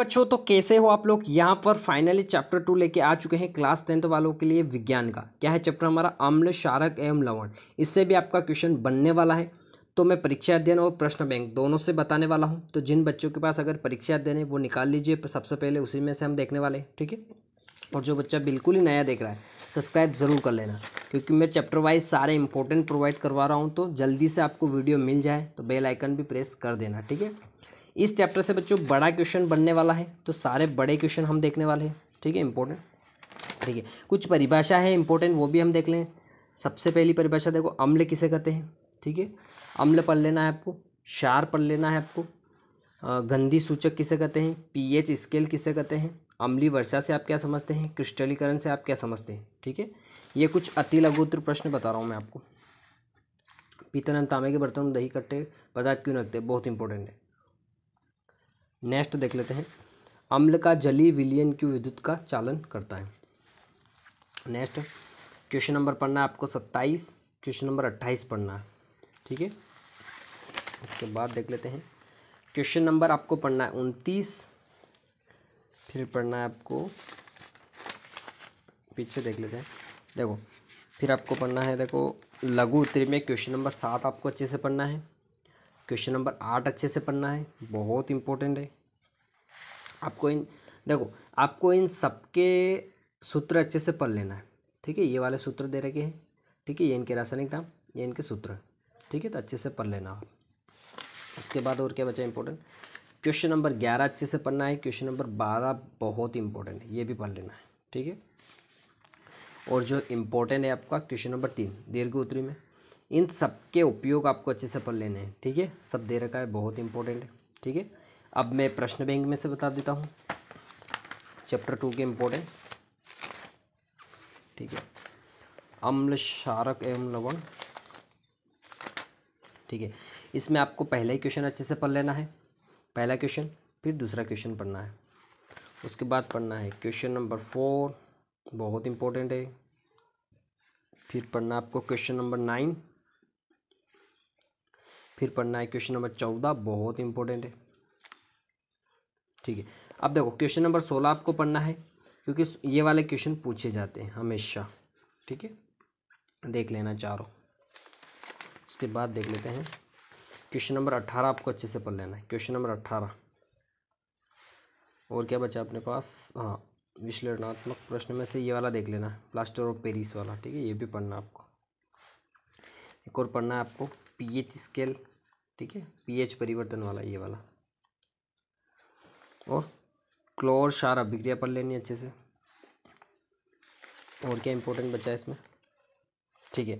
बच्चों तो कैसे हो आप लोग यहाँ पर फाइनली चैप्टर टू लेके आ चुके हैं क्लास टेंथ वालों के लिए विज्ञान का क्या है चैप्टर हमारा अम्ल शारक एवं लवण इससे भी आपका क्वेश्चन बनने वाला है तो मैं परीक्षा अध्ययन और प्रश्न बैंक दोनों से बताने वाला हूँ तो जिन बच्चों के पास अगर परीक्षा अध्ययन है वो निकाल लीजिए सबसे पहले उसी में से हम देखने वाले हैं ठीक है और जो बच्चा बिल्कुल ही नया देख रहा है सब्सक्राइब ज़रूर कर लेना क्योंकि मैं चैप्टर वाइज सारे इंपॉर्टेंट प्रोवाइड करवा रहा हूँ तो जल्दी से आपको वीडियो मिल जाए तो बेल आइकन भी प्रेस कर देना ठीक है इस चैप्टर से बच्चों बड़ा क्वेश्चन बनने वाला है तो सारे बड़े क्वेश्चन हम देखने वाले हैं ठीक है इंपॉर्टेंट ठीक है कुछ परिभाषा है इंपॉर्टेंट वो भी हम देख लें सबसे पहली परिभाषा देखो अम्ल किसे कहते हैं ठीक है अम्ल पढ़ लेना है आपको क्षार पढ़ लेना है आपको गंदी सूचक किसे कहते हैं पीएच स्केल किसे कहते हैं अम्ली वर्षा से आप क्या समझते हैं क्रिस्टलीकरण से आप क्या समझते हैं ठीक है ये कुछ अति लघुत्र प्रश्न बता रहा हूँ मैं आपको पीतन हम तांबे के बर्तन दही कट्टे पदार्थ क्यों रखते हैं बहुत इंपॉर्टेंट है नेक्स्ट देख लेते हैं अम्ल का जली विलियन क्यों विद्युत का चालन करता है नेक्स्ट क्वेश्चन नंबर पढ़ना है आपको सत्ताईस क्वेश्चन नंबर अट्ठाईस पढ़ना है ठीक है उसके बाद देख लेते हैं क्वेश्चन नंबर आपको पढ़ना है उनतीस फिर पढ़ना है आपको पीछे देख लेते हैं देखो फिर आपको पढ़ना है देखो लघु उत्तरी में क्वेश्चन नंबर सात आपको अच्छे से पढ़ना है क्वेश्चन नंबर आठ अच्छे से पढ़ना है बहुत इंपॉर्टेंट है आपको इन देखो आपको इन सबके सूत्र अच्छे से पढ़ लेना है ठीक है ये वाले सूत्र दे रखे हैं ठीक है ये इनके रासायनिक नाम ये इनके सूत्र ठीक है तो अच्छे से पढ़ लेना उसके बाद और क्या बचा इंपॉर्टेंट क्वेश्चन नंबर ग्यारह अच्छे से पढ़ना है क्वेश्चन नंबर बारह बहुत इंपॉर्टेंट है ये भी पढ़ लेना है ठीक है और जो इम्पोर्टेंट है आपका क्वेश्चन नंबर तीन दीर्घ उत्तरी में इन सब के उपयोग आपको अच्छे से पढ़ लेने हैं ठीक है सब दे रखा है बहुत इंपॉर्टेंट है ठीक है अब मैं प्रश्न बैंक में से बता देता हूँ चैप्टर टू के इम्पोर्टेंट ठीक है अम्ल शारक एवं लवण ठीक है इसमें आपको पहला ही क्वेश्चन अच्छे से पढ़ लेना है पहला क्वेश्चन फिर दूसरा क्वेश्चन पढ़ना है उसके बाद पढ़ना है क्वेश्चन नंबर फोर बहुत इम्पोर्टेंट है फिर पढ़ना आपको क्वेश्चन नंबर नाइन फिर पढ़ना है क्वेश्चन नंबर चौदह बहुत इंपॉर्टेंट है ठीक है अब देखो क्वेश्चन नंबर सोलह आपको पढ़ना है क्योंकि ये वाले क्वेश्चन पूछे जाते हैं हमेशा ठीक है देख लेना चारों उसके बाद देख लेते हैं क्वेश्चन नंबर अट्ठारह आपको अच्छे से पढ़ लेना है क्वेश्चन नंबर अट्ठारह और क्या बचा अपने पास हाँ विश्लेषणात्मक प्रश्न में से ये वाला देख लेना प्लास्टर ऑफ पेरिस वाला ठीक है ये भी पढ़ना आपको एक और पढ़ना है आपको पीएच स्केल ठीक है पीएच परिवर्तन वाला ये वाला और क्लोर शार अभिक्रिया पढ़ लेनी अच्छे से और क्या इंपॉर्टेंट बचा है इसमें ठीक है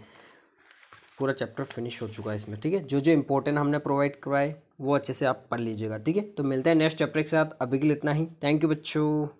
पूरा चैप्टर फिनिश हो चुका है इसमें ठीक है जो जो इंपॉर्टेंट हमने प्रोवाइड करवाए वो अच्छे से आप पढ़ लीजिएगा ठीक है तो मिलते हैं नेक्स्ट चैप्टर के साथ अभी के लिए इतना ही थैंक यू बच्चों